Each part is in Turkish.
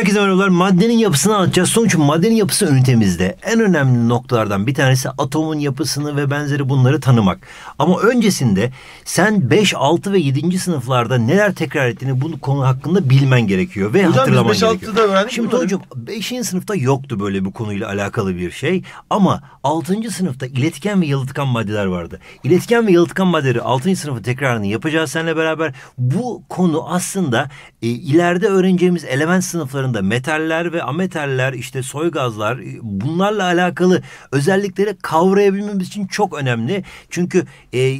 Herkese merhabalar. Maddenin yapısını anlatacağız. Sonuç maddenin yapısı ünitemizde. En önemli noktalardan bir tanesi atomun yapısını ve benzeri bunları tanımak. Ama öncesinde sen 5, 6 ve 7. sınıflarda neler tekrar ettiğini bu konu hakkında bilmen gerekiyor ve Hocam, hatırlaman biz 5, gerekiyor. öğrendik Şimdi hocam 5. sınıfta yoktu böyle bu konuyla alakalı bir şey. Ama 6. sınıfta iletken ve yalıtkan maddeler vardı. İletken ve yalıtkan maddeleri 6. sınıfı tekrarını yapacağız seninle beraber. Bu konu aslında e, ileride öğreneceğimiz element sınıfların yanında metaller ve ametaller işte soy gazlar e, bunlarla alakalı özellikleri kavrayabilmemiz için çok önemli. Çünkü e,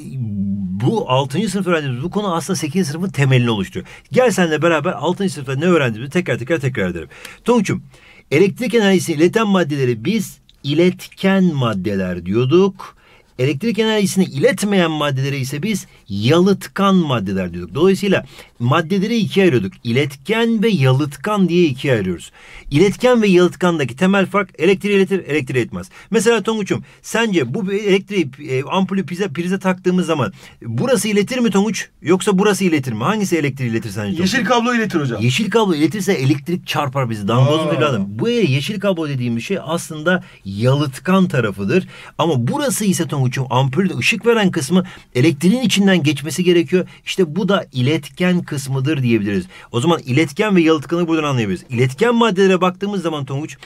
bu 6. sınıf öğrendiğimiz bu konu aslında 8. sınıfın temelini oluşturuyor. Gel seninle beraber 6. sınıfta ne öğrendiğimizi tekrar tekrar tekrar edelim. Tonguç'um elektrik enerjisi ileten maddeleri biz iletken maddeler diyorduk. Elektrik enerjisini iletmeyen maddelere ise biz yalıtkan maddeler diyorduk. Dolayısıyla maddeleri ikiye ayırıyorduk. İletken ve yalıtkan diye ikiye ayırıyoruz. İletken ve yalıtkandaki temel fark elektriği iletir, elektriği etmez. Mesela Tonguç'um sence bu elektriği e, ampulü prize, prize taktığımız zaman burası iletir mi Tonguç yoksa burası iletir mi? Hangisi elektriği iletir sence? Tonguç? Yeşil kablo iletir hocam. Yeşil kablo iletirse elektrik çarpar bizi. Dangoz bir adam? Bu yeşil kablo dediğimiz şey aslında yalıtkan tarafıdır. Ama burası ise Tonguç'um ampulde ışık veren kısmı elektriğin içinden geçmesi gerekiyor. İşte bu da iletken kısmıdır diyebiliriz. O zaman iletken ve yalıtkanı buradan anlayabiliriz. İletken maddelere baktığımız zaman Tonguç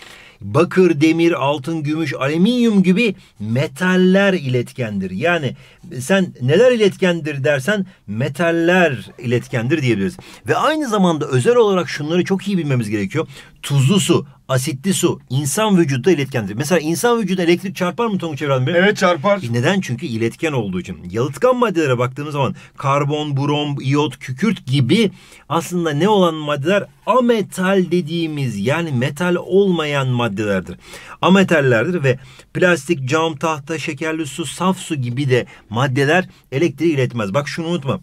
bakır, demir, altın, gümüş, alüminyum gibi metaller iletkendir. Yani sen neler iletkendir dersen metaller iletkendir diyebiliriz. Ve aynı zamanda özel olarak şunları çok iyi bilmemiz gerekiyor. Tuzlu su, asitli su insan vücudunda iletkendir. Mesela insan vücuduna elektrik çarpar mı Tonguç Evren Bey? Evet çarpar. E neden? Çünkü iletken olduğu için. Yalıtkan maddelere baktığımız zaman karbon, brom, iyot, kükürt gibi aslında ne olan maddeler ametal dediğimiz yani metal olmayan maddeler maddelerdir. Ametallerdir ve plastik, cam, tahta, şekerli su, saf su gibi de maddeler elektriği iletmez. Bak şunu unutma.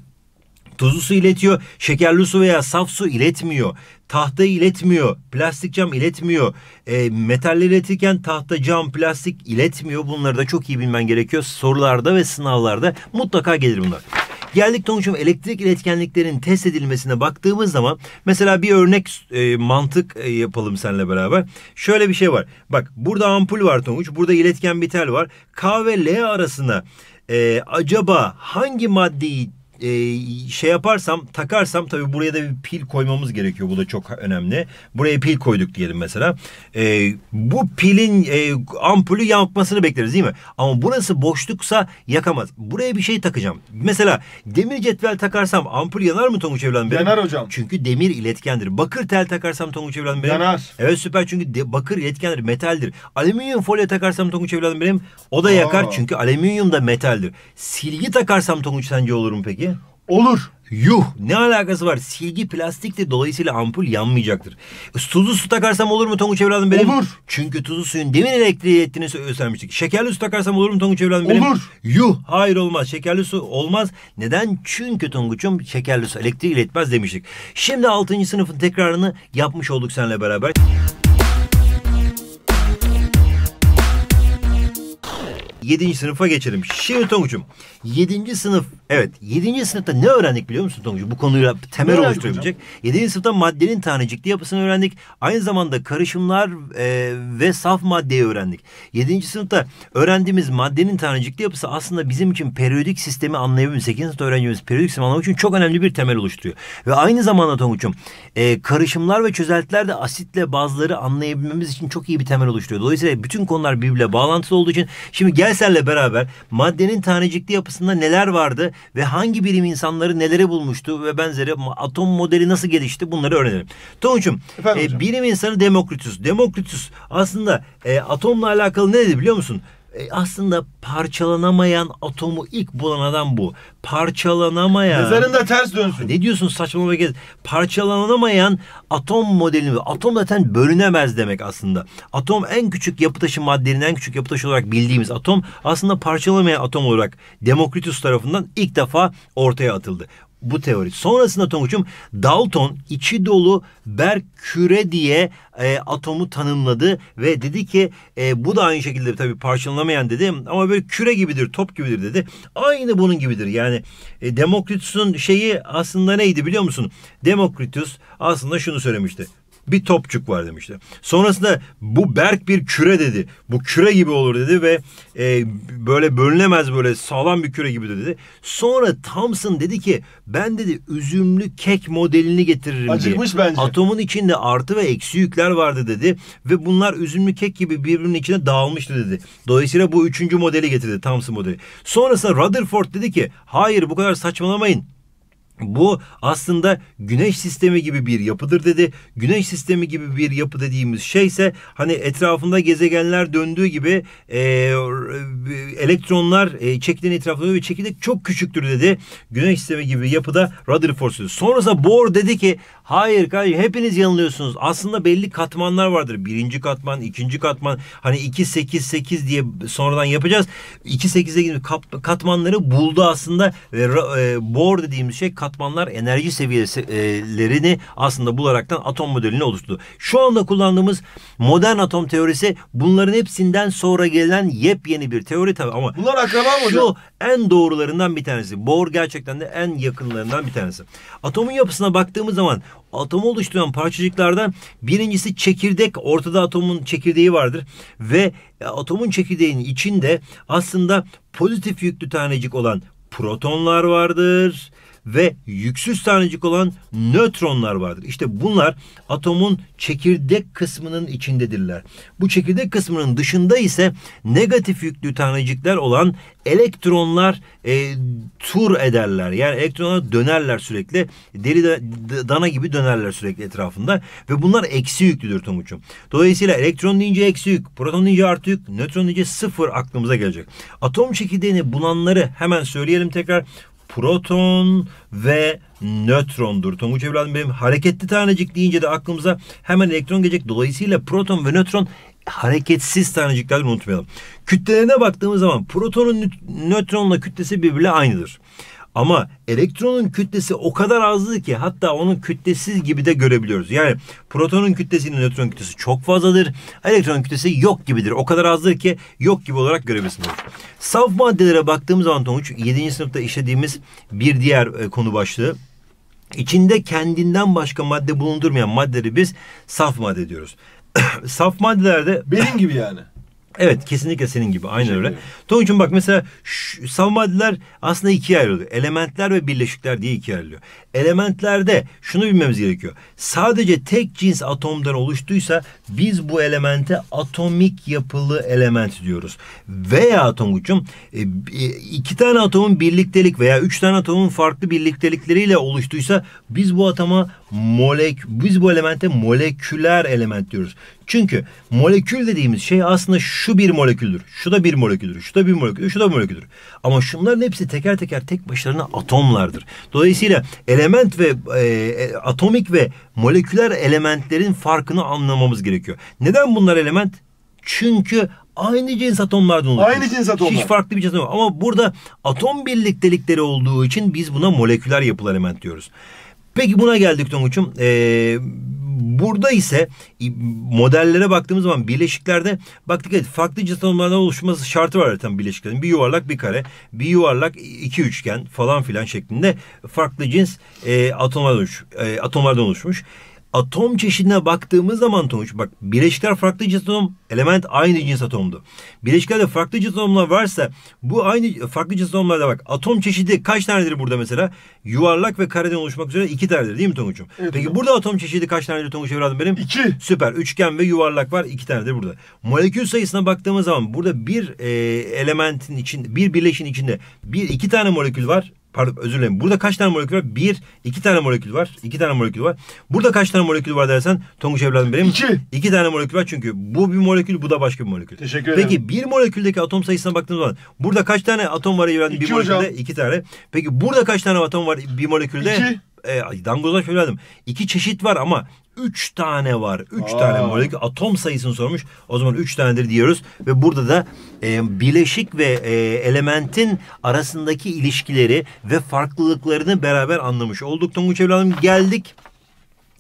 Tuzlu su iletiyor, şekerli su veya saf su iletmiyor. Tahta iletmiyor, plastik cam iletmiyor. E, metaller iletirken tahta, cam, plastik iletmiyor. Bunları da çok iyi bilmen gerekiyor. Sorularda ve sınavlarda mutlaka gelir bunlar. Geldik Tonguç'um elektrik iletkenliklerin test edilmesine baktığımız zaman mesela bir örnek e, mantık e, yapalım seninle beraber. Şöyle bir şey var. Bak burada ampul var Tonguç. Burada iletken bir tel var. K ve L arasına e, acaba hangi maddeyi e, şey yaparsam takarsam tabi buraya da bir pil koymamız gerekiyor. Bu da çok önemli. Buraya pil koyduk diyelim mesela. E, bu pilin e, ampulü yakmasını bekleriz değil mi? Ama burası boşluksa yakamaz. Buraya bir şey takacağım. Mesela demir cetvel takarsam ampul yanar mı Tonguç evladım benim? Yanar hocam. Çünkü demir iletkendir. Bakır tel takarsam Tonguç evladım benim. Yanar. Evet süper çünkü de, bakır iletkendir, metaldir. Alüminyum folyo takarsam Tonguç evladım benim. O da Aa. yakar çünkü alüminyum da metaldir. Silgi takarsam Tonguç sence olur mu peki? Olur. Yuh ne alakası var? Silgi plastiktir dolayısıyla ampul yanmayacaktır. Tuzlu su takarsam olur mu Tonguç evladım benim? Olur. Çünkü tuzlu suyun demin elektriği ettiğini söylemiştik. Şekerli su takarsam olur mu Tonguç evladım benim? Olur. Yuh hayır olmaz. Şekerli su olmaz. Neden? Çünkü Tonguç'um şekerli su elektriği iletmez demiştik. Şimdi 6. sınıfın tekrarını yapmış olduk seninle beraber. 7. sınıfa geçelim. Şimdi Tonguç'um 7. sınıf evet 7. sınıfta ne öğrendik biliyor musun Tonguç'um? Bu konuyla temel oluşturabilecek. Hocam? 7. sınıfta maddenin tanecikli yapısını öğrendik. Aynı zamanda karışımlar e, ve saf maddeyi öğrendik. 7. sınıfta öğrendiğimiz maddenin tanecikli yapısı aslında bizim için periyodik sistemi anlayabilmemiz 8. sınıfta öğrendiğimiz periyodik sistemi anlamak için çok önemli bir temel oluşturuyor. Ve aynı zamanda Tonguç'um e, karışımlar ve çözeltiler de asitle bazıları anlayabilmemiz için çok iyi bir temel oluşturuyor. Dolayısıyla bütün konular birbirle bağlantılı olduğu için şimdi gel Kayser'le beraber maddenin tanecikli yapısında neler vardı ve hangi bilim insanları neleri bulmuştu ve benzeri atom modeli nasıl gelişti bunları öğrenelim. Tonç'um e, bilim insanı Demokritus. Demokritus aslında e, atomla alakalı ne dedi biliyor musun? E, aslında parçalanamayan atomu ilk bulan adam bu. Parçalanamayan. Mezarında ters dönsün. Ne diyorsun saçmalama gez. Parçalanamayan atom modelini. Atom zaten bölünemez demek aslında. Atom en küçük yapı taşı maddenin en küçük yapı taşı olarak bildiğimiz atom aslında parçalamayan atom olarak Demokritus tarafından ilk defa ortaya atıldı bu teori. Sonrasında Tonguç'um Dalton içi dolu Berg küre diye e, atomu tanımladı ve dedi ki e, bu da aynı şekilde tabii parçalanamayan dedi ama böyle küre gibidir, top gibidir dedi. Aynı bunun gibidir. Yani e, Demokritus'un şeyi aslında neydi biliyor musun? Demokritus aslında şunu söylemişti bir topçuk var demişti. Sonrasında bu berk bir küre dedi. Bu küre gibi olur dedi ve e, böyle bölünemez böyle sağlam bir küre gibi dedi. Sonra Thompson dedi ki ben dedi üzümlü kek modelini getiririm Acıkmış diye. bence. Atomun içinde artı ve eksi yükler vardı dedi. Ve bunlar üzümlü kek gibi birbirinin içine dağılmıştı dedi. Dolayısıyla bu üçüncü modeli getirdi Thompson modeli. Sonrasında Rutherford dedi ki hayır bu kadar saçmalamayın. Bu aslında güneş sistemi gibi bir yapıdır dedi. Güneş sistemi gibi bir yapı dediğimiz şey ise hani etrafında gezegenler döndüğü gibi e, elektronlar e, çekilen etrafında ve çekirdek çok küçüktür dedi. Güneş sistemi gibi yapıda Rutherford dedi. Sonrasında Bohr dedi ki hayır kardeşim hepiniz yanılıyorsunuz. Aslında belli katmanlar vardır. Birinci katman, ikinci katman hani 2 8 8 diye sonradan yapacağız. 2 8'e katmanları buldu aslında ve e, Bohr dediğimiz şey katman katmanlar enerji seviyelerini aslında bularaktan atom modelini oluşturdu. Şu anda kullandığımız modern atom teorisi bunların hepsinden sonra gelen yepyeni bir teori tabii ama Bunlar akraba mı hocam? en doğrularından bir tanesi. Bohr gerçekten de en yakınlarından bir tanesi. Atomun yapısına baktığımız zaman atomu oluşturan parçacıklardan birincisi çekirdek. Ortada atomun çekirdeği vardır ve e, atomun çekirdeğinin içinde aslında pozitif yüklü tanecik olan protonlar vardır ve yüksüz tanecik olan nötronlar vardır. İşte bunlar atomun çekirdek kısmının içindedirler. Bu çekirdek kısmının dışında ise negatif yüklü tanecikler olan elektronlar e, tur ederler. Yani elektronlar dönerler sürekli. Deri da, dana gibi dönerler sürekli etrafında. Ve bunlar eksi yüklüdür Tomuç'um. Dolayısıyla elektron deyince eksi yük, proton deyince artı yük, nötron deyince sıfır aklımıza gelecek. Atom çekirdeğini bulanları hemen söyleyelim tekrar proton ve nötrondur. Tonguç evladım benim hareketli tanecik deyince de aklımıza hemen elektron gelecek. Dolayısıyla proton ve nötron hareketsiz taneciklerden unutmayalım. Kütlelerine baktığımız zaman protonun nötronla kütlesi birbirle aynıdır. Ama elektronun kütlesi o kadar azdı ki hatta onun kütlesiz gibi de görebiliyoruz. Yani protonun kütlesinin nötron kütlesi çok fazladır. Elektronun kütlesi yok gibidir. O kadar azdır ki yok gibi olarak görebilirsiniz. Saf maddelere baktığımız zaman Tonguç 7. sınıfta işlediğimiz bir diğer e, konu başlığı. İçinde kendinden başka madde bulundurmayan maddeleri biz saf madde diyoruz. saf maddelerde... Benim gibi yani. Evet kesinlikle senin gibi aynı öyle. Tonguç'un bak mesela şu, savunma adılar aslında ikiye ayrılıyor. Elementler ve birleşikler diye ikiye ayrılıyor elementlerde şunu bilmemiz gerekiyor. Sadece tek cins atomdan oluştuysa biz bu elemente atomik yapılı element diyoruz. Veya Tonguç'um e, e, iki tane atomun birliktelik veya üç tane atomun farklı birliktelikleriyle oluştuysa biz bu atoma molek biz bu elemente moleküler element diyoruz. Çünkü molekül dediğimiz şey aslında şu bir moleküldür. Şu da bir moleküldür. Şu da bir moleküldür. Şu da bir moleküldür. Ama şunların hepsi teker teker tek başlarına atomlardır. Dolayısıyla ele element ve e, e, atomik ve moleküler elementlerin farkını anlamamız gerekiyor. Neden bunlar element? Çünkü aynı cins atomlardan oluşuyor. Aynı cins atomlar. Hiç farklı bir cins atom. Ama burada atom birliktelikleri olduğu için biz buna moleküler yapılar element diyoruz. Peki buna geldik Tonguç'um. Ee, burada ise modellere baktığımız zaman bileşiklerde baktık evet farklı cinsel oluşması şartı var zaten bileşiklerin. Bir yuvarlak bir kare, bir yuvarlak iki üçgen falan filan şeklinde farklı cins e, atomlardan, oluş, e, atomlardan oluşmuş atom çeşidine baktığımız zaman tonuç, bak bileşikler farklı cins atom, element aynı cins atomdu. Bileşiklerde farklı cins atomlar varsa bu aynı farklı cins atomlarda bak atom çeşidi kaç tanedir burada mesela? Yuvarlak ve kareden oluşmak üzere iki tanedir değil mi tonuçum? Evet, Peki tamam. burada atom çeşidi kaç tanedir tonuç evladım benim? İki. Süper. Üçgen ve yuvarlak var iki tanedir burada. Molekül sayısına baktığımız zaman burada bir e, elementin için bir bileşin içinde bir iki tane molekül var pardon özür dilerim. Burada kaç tane molekül var? Bir, iki tane molekül var. İki tane molekül var. Burada kaç tane molekül var dersen Tonguç evladım benim. İki. İki tane molekül var çünkü bu bir molekül bu da başka bir molekül. Teşekkür ederim. Peki bir moleküldeki atom sayısına baktığımız zaman burada kaç tane atom var evladım bir molekülde? hocam. iki tane. Peki burada kaç tane atom var bir molekülde? İki e, dangoza şöyle dedim. İki çeşit var ama üç tane var. Üç Aa. tane molekül atom sayısını sormuş. O zaman üç tanedir diyoruz. Ve burada da e, bileşik ve e, elementin arasındaki ilişkileri ve farklılıklarını beraber anlamış olduk. Tonguç evladım geldik.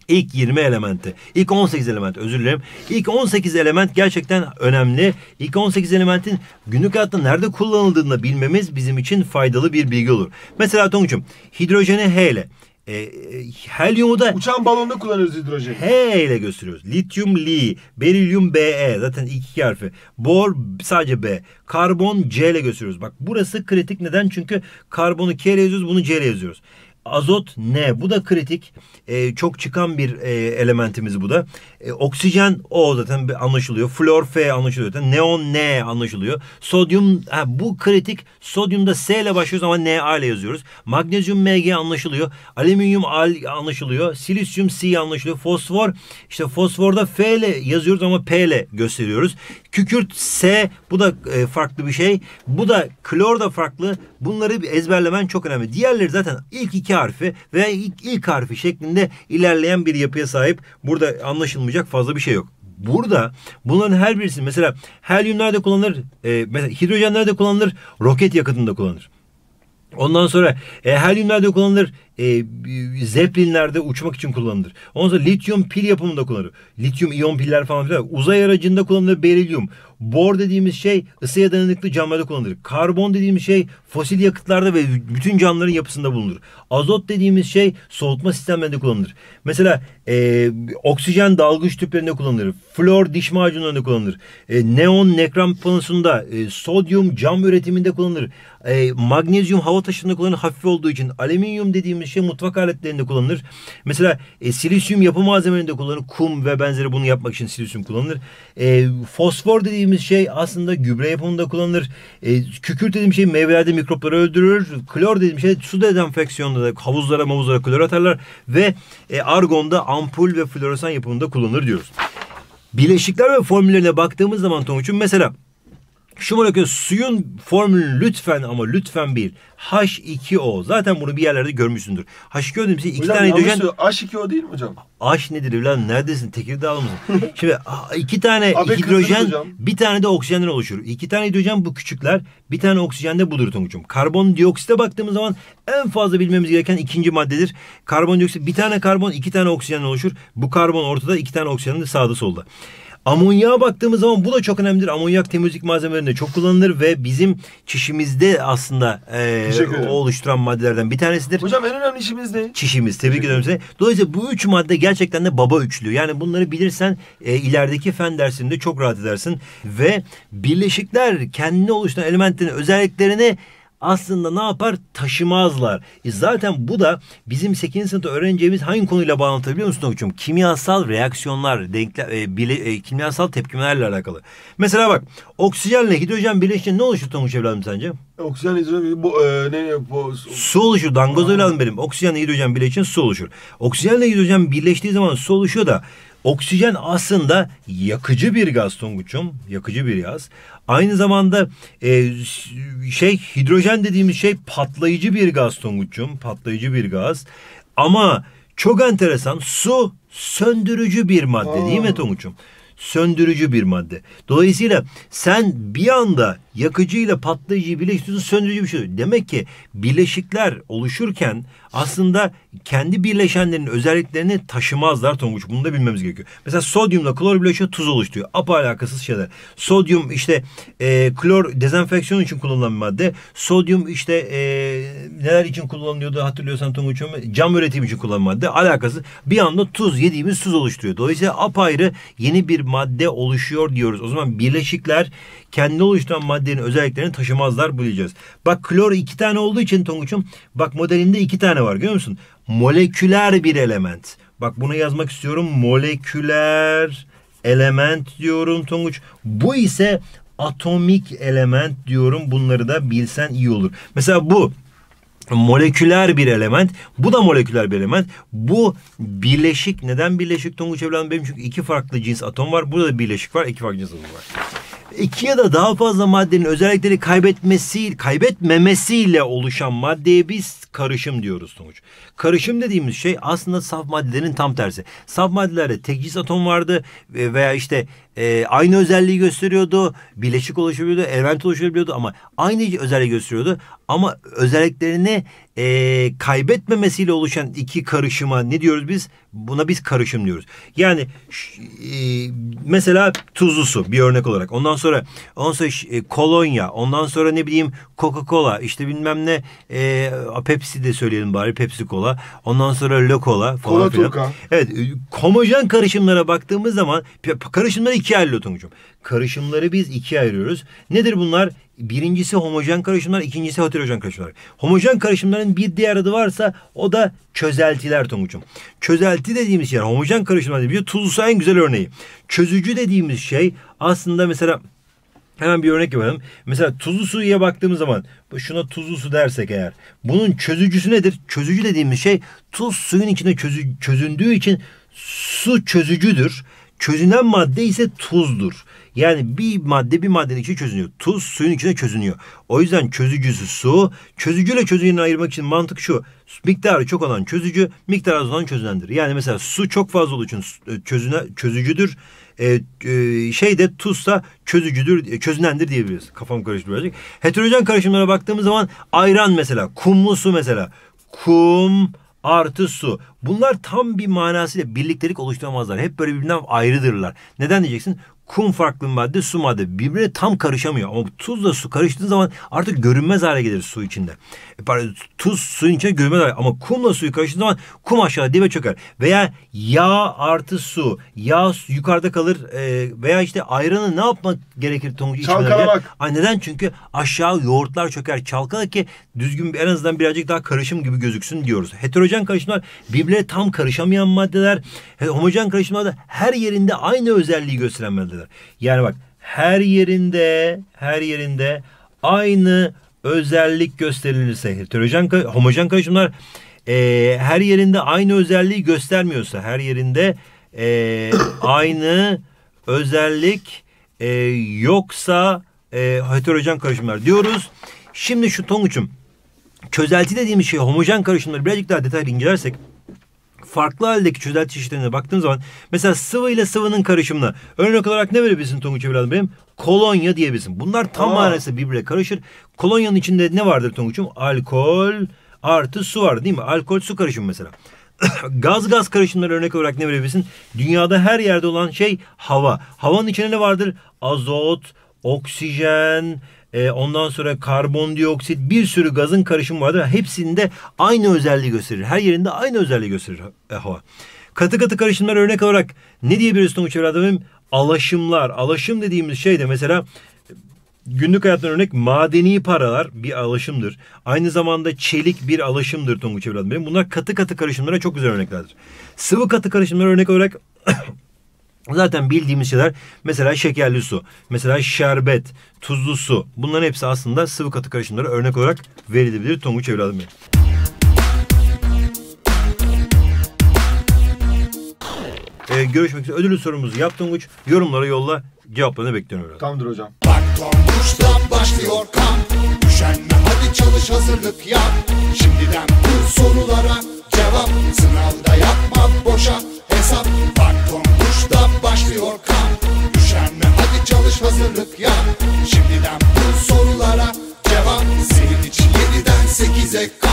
İlk 20 elementi. İlk 18 element özür dilerim. İlk 18 element gerçekten önemli. İlk 18 elementin günlük hayatta nerede kullanıldığını bilmemiz bizim için faydalı bir bilgi olur. Mesela Tonguç'um hidrojeni H ile e, e, helyumu Uçan balonda kullanıyoruz hidrojeni. H ile gösteriyoruz. Lityum Li, berilyum Be zaten iki harfi. Bor sadece B. Karbon C ile gösteriyoruz. Bak burası kritik neden? Çünkü karbonu K ile yazıyoruz bunu C ile yazıyoruz. Azot ne? Bu da kritik. E, çok çıkan bir e, elementimiz bu da. E, oksijen O zaten anlaşılıyor. Flor F anlaşılıyor zaten. Neon N anlaşılıyor. Sodyum ha, bu kritik. Sodyumda S ile başlıyoruz ama Na ile yazıyoruz. Magnezyum Mg anlaşılıyor. Alüminyum Al anlaşılıyor. Silisyum Si anlaşılıyor. Fosfor işte fosforda F ile yazıyoruz ama P ile gösteriyoruz. Kükürt S bu da e, farklı bir şey. Bu da klor da farklı. Bunları ezberlemen çok önemli. Diğerleri zaten ilk iki iki harfi veya ilk, ilk harfi şeklinde ilerleyen bir yapıya sahip. Burada anlaşılmayacak fazla bir şey yok burada bunların her birisi mesela helyum nerede kullanılır? E, mesela hidrojen nerede kullanılır? Roket yakıtında kullanılır. Ondan sonra e, helyum nerede kullanılır? e, zeplinlerde uçmak için kullanılır. Ondan sonra lityum pil yapımında kullanılır. Lityum iyon piller falan filan. Uzay aracında kullanılır berilyum. Bor dediğimiz şey ısıya dayanıklı camlarda kullanılır. Karbon dediğimiz şey fosil yakıtlarda ve bütün camların yapısında bulunur. Azot dediğimiz şey soğutma sistemlerinde kullanılır. Mesela e, oksijen dalgıç tüplerinde kullanılır. Flor diş macunlarında kullanılır. E, neon nekran panosunda, e, sodyum cam üretiminde kullanılır. E, magnezyum hava taşında kullanılır hafif olduğu için. Alüminyum dediğimiz taşı şey mutfak aletlerinde kullanılır. Mesela e, silisyum yapı malzemelerinde kullanılır. Kum ve benzeri bunu yapmak için silisyum kullanılır. E, fosfor dediğimiz şey aslında gübre yapımında kullanılır. E, kükürt dediğim şey meyvelerde mikropları öldürür. Klor dediğim şey su dezenfeksiyonunda, da havuzlara mavuzlara klor atarlar. Ve e, argonda ampul ve floresan yapımında kullanılır diyoruz. Bileşikler ve formüllerine baktığımız zaman Tonguç'un mesela şu molekül suyun formülü lütfen ama lütfen bil. H2O. Zaten bunu bir yerlerde görmüşsündür. H2O dediğimiz şey iki hocam, tane hidrojen... H2O değil mi hocam? H nedir evladım? Neredesin? Tekirdağlı mısın? Şimdi iki tane Abi, hidrojen, bir tane de oksijenden oluşur. İki tane hidrojen bu küçükler. Bir tane oksijen de budur Tonguç'um. Karbondioksite baktığımız zaman en fazla bilmemiz gereken ikinci maddedir. Karbondioksit bir tane karbon, iki tane oksijen oluşur. Bu karbon ortada, iki tane oksijen de sağda solda. Amonyağa baktığımız zaman bu da çok önemlidir. Amonyak temizlik malzemelerinde çok kullanılır ve bizim çişimizde aslında e, oluşturan maddelerden bir tanesidir. Hocam en önemli işimiz ne? Çişimiz. Tebrik ederim size. Dolayısıyla bu üç madde gerçekten de baba üçlü. Yani bunları bilirsen e, ilerideki fen dersinde çok rahat edersin. Ve birleşikler kendini oluşturan elementlerin özelliklerini aslında ne yapar? Taşımazlar. E zaten bu da bizim 8. sınıfta öğreneceğimiz hangi konuyla bağlantılı biliyor musun hocam? Kimyasal reaksiyonlar, denkle, e, bile, e, kimyasal tepkimelerle alakalı. Mesela bak oksijenle hidrojen birleşince ne oluşur Tonguç evladım sence? Oksijen hidrojen bu e, ne bu, su oluşur. Dangoz evladım benim. Oksijenle hidrojen birleşince su oluşur. Oksijenle hidrojen birleştiği zaman su oluşuyor da Oksijen aslında yakıcı bir gaz Tonguç'um. Yakıcı bir gaz. Aynı zamanda e, şey hidrojen dediğimiz şey patlayıcı bir gaz Tonguç'um. Patlayıcı bir gaz. Ama çok enteresan su söndürücü bir madde Aa. değil mi Tonguç'um? söndürücü bir madde. Dolayısıyla sen bir anda yakıcıyla patlayıcıyı birleştiriyorsun söndürücü bir şey. Demek ki bileşikler oluşurken aslında kendi birleşenlerin özelliklerini taşımazlar Tonguç. Bunu da bilmemiz gerekiyor. Mesela sodyumla klor birleşiyor tuz oluşturuyor. Apa alakasız şeyler. Sodyum işte e, klor dezenfeksiyon için kullanılan bir madde. Sodyum işte e, neler için kullanılıyordu hatırlıyorsan Tonguç'um cam üretim için kullanılan madde. alakası. bir anda tuz yediğimiz tuz oluşturuyor. Dolayısıyla apayrı yeni bir madde oluşuyor diyoruz. O zaman bileşikler kendi oluşturan maddenin özelliklerini taşımazlar bulacağız. Bak klor iki tane olduğu için Tonguç'um bak modelinde iki tane var görüyor musun? Moleküler bir element. Bak bunu yazmak istiyorum. Moleküler element diyorum Tonguç. Bu ise atomik element diyorum. Bunları da bilsen iyi olur. Mesela bu moleküler bir element. Bu da moleküler bir element. Bu birleşik. Neden birleşik Tonguç evladım benim? Çünkü iki farklı cins atom var. Burada da birleşik var. iki farklı cins atom var iki ya da daha fazla maddenin özellikleri kaybetmesi, kaybetmemesiyle oluşan maddeye biz karışım diyoruz sonuç. Karışım dediğimiz şey aslında saf maddelerin tam tersi. Saf maddelerde tek cis atom vardı veya işte e, aynı özelliği gösteriyordu. Bileşik oluşabiliyordu, element oluşabiliyordu ama aynı özelliği gösteriyordu. Ama özelliklerini e, kaybetmemesiyle oluşan iki karışıma ne diyoruz biz? Buna biz karışım diyoruz. Yani e, mesela tuzlu su bir örnek olarak. Ondan sonra ondan sonra e, kolonya, ondan sonra ne bileyim Coca-Cola, işte bilmem ne e, Pepsi de söyleyelim bari Pepsi Cola. Ondan sonra Lokola falan Cola filan. Turka. Evet, e, homojen karışımlara baktığımız zaman karışımları ikiye ayrılıyor Tungucuğum. Karışımları biz ikiye ayırıyoruz. Nedir bunlar? birincisi homojen karışımlar, ikincisi heterojen karışımlar. Homojen karışımların bir diğer adı varsa o da çözeltiler Tonguç'um. Çözelti dediğimiz şey, homojen karışımlar dediğimiz şey tuzlusu en güzel örneği. Çözücü dediğimiz şey aslında mesela Hemen bir örnek yapalım. Mesela tuzlu suya baktığımız zaman şuna tuzlu su dersek eğer bunun çözücüsü nedir? Çözücü dediğimiz şey tuz suyun içinde çözü, çözündüğü için su çözücüdür. Çözünen madde ise tuzdur. Yani bir madde bir maddenin içine çözünüyor. Tuz suyun içine çözünüyor. O yüzden çözücüsü su. Çözücüyle çözüneni ayırmak için mantık şu. Miktarı çok olan çözücü, miktarı az olan çözünendir. Yani mesela su çok fazla olduğu için e, çözüne, çözücüdür. Ee, e, şey de tuzsa çözücüdür, e, çözünendir diyebiliriz. Kafam karıştı birazcık. Heterojen karışımlara baktığımız zaman ayran mesela, kumlu su mesela. Kum artı su. Bunlar tam bir manasıyla birliktelik oluşturamazlar. Hep böyle birbirinden ayrıdırlar. Neden diyeceksin? kum farklı madde su madde birbirine tam karışamıyor. Ama tuzla su karıştığı zaman artık görünmez hale gelir su içinde. E, pardon, tuz suyun içinde görünmez hale ama kumla suyu karıştığı zaman kum aşağı dibe çöker. Veya yağ artı su. Yağ yukarıda kalır e, veya işte ayranı ne yapmak gerekir Tonguç içmeden önce? Neden? Çünkü aşağı yoğurtlar çöker çalkala ki düzgün en azından birazcık daha karışım gibi gözüksün diyoruz. Heterojen karışımlar birbirine tam karışamayan maddeler. Homojen karışımlar da her yerinde aynı özelliği gösteren maddeler eder. Yani bak her yerinde her yerinde aynı özellik gösterilirse heterojen homojen karışımlar e, her yerinde aynı özelliği göstermiyorsa her yerinde e, aynı özellik e, yoksa e, heterojen karışımlar diyoruz. Şimdi şu Tonguç'um çözelti dediğimiz şey homojen karışımları birazcık daha detaylı incelersek farklı haldeki çözelti çeşitlerine baktığın zaman mesela sıvı ile sıvının karışımına örnek olarak ne verebilirsin Tonguç evladım benim? Kolonya diyebilirsin. Bunlar tam Aa. manası birbirine karışır. Kolonyanın içinde ne vardır Tonguç'um? Alkol artı su var değil mi? Alkol su karışımı mesela. gaz gaz karışımları örnek olarak ne verebilirsin? Dünyada her yerde olan şey hava. Havanın içinde ne vardır? Azot, oksijen, e, ondan sonra karbondioksit bir sürü gazın karışımı vardır. Hepsinde aynı özelliği gösterir. Her yerinde aynı özelliği gösterir e, hava. Katı katı karışımlar örnek olarak ne diyebiliriz Tonguç evladım? Alaşımlar. Alaşım dediğimiz şey de mesela e, günlük hayattan örnek madeni paralar bir alaşımdır. Aynı zamanda çelik bir alaşımdır Tonguç evladım benim. Bunlar katı katı karışımlara çok güzel örneklerdir. Sıvı katı karışımlar örnek olarak Zaten bildiğimiz şeyler mesela şekerli su, mesela şerbet, tuzlu su bunların hepsi aslında sıvı katı karışımları örnek olarak verilebilir tonguç evladım benim. Ee, görüşmek üzere. Ödülü sorumuzu yap Tonguç. Yorumlara yolla. Cevaplarını bekliyorum evladım. Tamamdır hocam. Bak Tonguç'tan başlıyor kamp. Üşenme hadi çalış hazırlık yap. Şimdiden bu sorulara cevap. Sınavda yapma boşa hesap Bak da başlıyor kamp Üşenme hadi çalış hazırlık yap Şimdiden bu sorulara cevap Senin için 7'den 8'e kamp